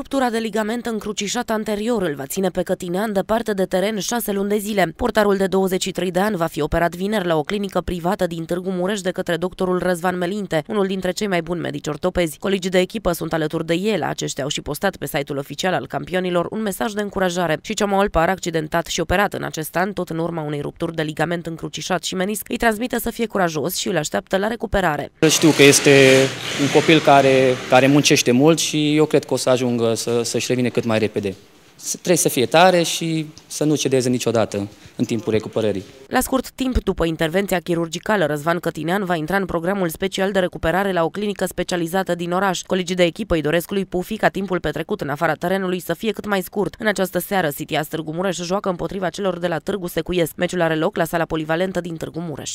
Ruptura de ligament încrucișat anterior îl va ține pe Cătinean departe de teren șase luni de zile. Portarul de 23 de ani va fi operat vineri la o clinică privată din Târgu Mureș de către doctorul Răzvan Melinte, unul dintre cei mai buni medici ortopezi. Colegii de echipă sunt alături de el, aceștia au și postat pe site-ul oficial al campionilor un mesaj de încurajare și mai Par, accidentat și operat în acest an, tot în urma unei rupturi de ligament încrucișat și menisc, îi transmite să fie curajos și îl așteaptă la recuperare. Știu că este un copil care, care muncește mult și eu cred că o să ajungă să, să, și revine cât mai repede. Trebuie să fie tare și să nu cedeze niciodată în timpul recuperării. La scurt timp după intervenția chirurgicală, Răzvan Cătinean va intra în programul special de recuperare la o clinică specializată din oraș. Colegii de echipă îi doresc lui Pufi ca timpul petrecut în afara terenului să fie cât mai scurt. În această seară, City Târgu Mureș joacă împotriva celor de la Târgu Secuiesc. Meciul are loc la sala polivalentă din Târgu Mureș.